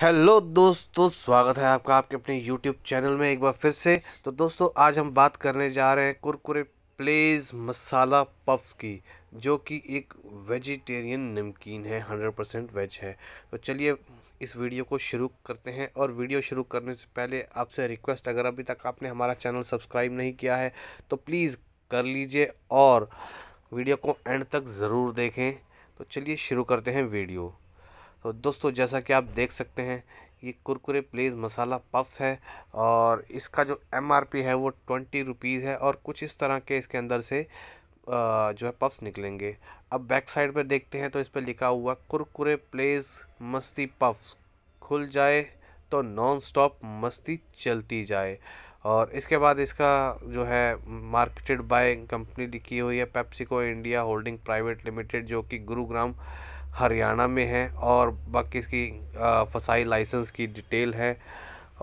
Hello दोस्तों स्वागत है आपका आपके अपने यूट्यूब चैनल में एक बार फिर से तो दोस्तों आज हम बात करने जा रहे हैं कुरकुरे प्लेज मसाला पफ्स की जो कि एक वेजिटेरियन नमकीन है 100% परसेंट वेज है तो चलिए इस वीडियो को शुरू करते हैं और वीडियो शुरू करने से पहले आपसे रिक्वेस्ट अगर अभी तक आपने हमारा चैनल सब्सक्राइब नहीं किया है तो प्लीज़ कर लीजिए और वीडियो को एंड तक ज़रूर देखें तो चलिए शुरू करते हैं वीडियो तो दोस्तों जैसा कि आप देख सकते हैं ये कुरकुरे प्लेज मसाला पफ्स है और इसका जो एमआरपी है वो ट्वेंटी रुपीज़ है और कुछ इस तरह के इसके अंदर से जो है पफ्स निकलेंगे अब बैक साइड पर देखते हैं तो इस पर लिखा हुआ कुरकुरे प्लेज मस्ती पफ्स खुल जाए तो नॉन स्टॉप मस्ती चलती जाए और इसके बाद इसका जो है मार्केटेड बाय कंपनी लिखी हुई है PepsiCo India holding private limited जो कि गुरुग्राम हरियाणा में है और बाकी इसकी फसाई लाइसेंस की डिटेल है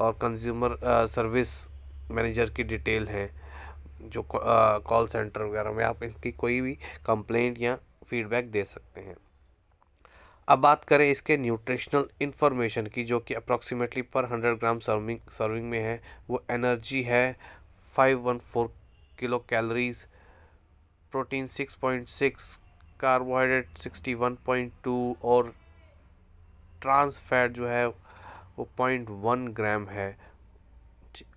और कंज्यूमर सर्विस मैनेजर की डिटेल है जो कॉल सेंटर वगैरह में आप इसकी कोई भी कंप्लेंट या फीडबैक दे सकते हैं अब बात करें इसके न्यूट्रिशनल इंफॉर्मेशन की जो कि अप्रॉक्सीमेटली पर हंड्रेड ग्राम सर्विंग सर्विंग में है वो एनर्जी है five one four kilo calories protein six point six carbohydrate 61.2 और ट्रांस फैट जो है वो पॉइंट वन ग्राम है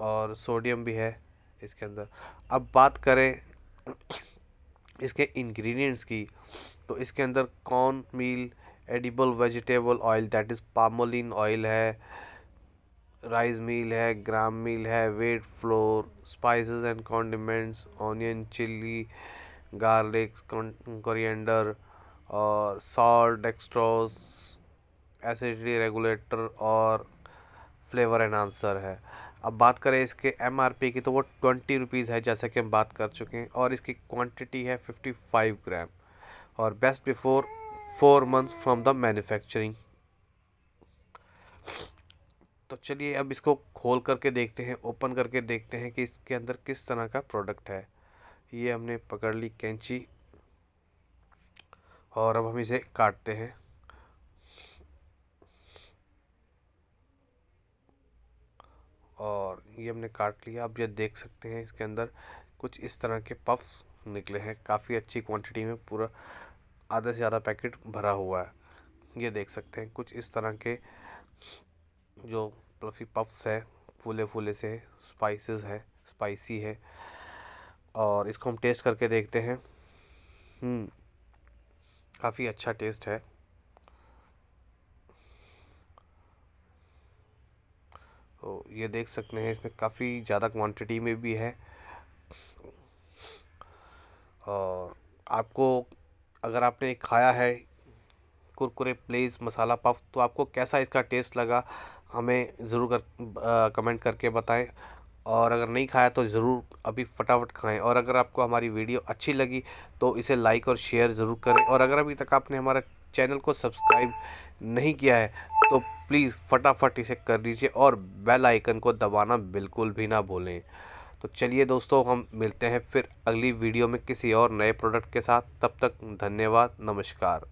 और सोडियम भी है इसके अंदर अब बात करें इसके इंग्रेडिएंट्स की तो इसके अंदर corn meal edible vegetable oil that is palmolein oil है राइस मील है ग्राम मील है wheat flour spices and condiments onion chilli garlic coriander और सॉल्ट डेक्स्ट्रोस एसिडिटी रेगुलेटर और फ्लेवर एनहांसर है अब बात करें इसके एम की तो वो ट्वेंटी रुपीज़ है जैसा कि हम बात कर चुके हैं और इसकी क्वांटिटी है फिफ्टी फाइव ग्राम और best before four months from the manufacturing तो चलिए अब इसको खोल करके देखते हैं ओपन करके देखते हैं कि इसके अंदर किस तरह का प्रोडक्ट है ये हमने पकड़ ली कैंची और अब हम इसे काटते हैं और ये हमने काट लिया आप ये देख सकते हैं इसके अंदर कुछ इस तरह के पफ्स निकले हैं काफ़ी अच्छी क्वांटिटी में पूरा आधा से ज़्यादा पैकेट भरा हुआ है ये देख सकते हैं कुछ इस तरह के जो पफी पफ्स है फूले फूले से स्पाइसेस है स्पाइसी है और इसको हम टेस्ट करके देखते हैं हम्म। काफ़ी अच्छा टेस्ट है तो ये देख सकते हैं इसमें काफ़ी ज़्यादा क्वांटिटी में भी है और आपको अगर आपने खाया है कुरकुरे प्लेस मसाला पफ तो आपको कैसा इसका टेस्ट लगा हमें ज़रूर कर, आ, कमेंट करके बताएं और अगर नहीं खाया तो ज़रूर अभी फटाफट खाएं और अगर आपको हमारी वीडियो अच्छी लगी तो इसे लाइक और शेयर ज़रूर करें और अगर अभी तक आपने हमारा चैनल को सब्सक्राइब नहीं किया है तो प्लीज़ फटाफट इसे कर लीजिए और बेल आइकन को दबाना बिल्कुल भी ना भूलें तो चलिए दोस्तों हम मिलते हैं फिर अगली वीडियो में किसी और नए प्रोडक्ट के साथ तब तक धन्यवाद नमस्कार